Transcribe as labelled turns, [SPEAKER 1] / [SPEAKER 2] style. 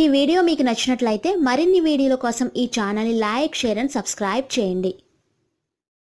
[SPEAKER 1] ఈ వీడియో మీకు నచ్చినట్లయితే మరిన్ని వీడియోల కోసం ఈ
[SPEAKER 2] ఛానల్ని లైక్ షేర్ అండ్ సబ్స్క్రైబ్ చేయండి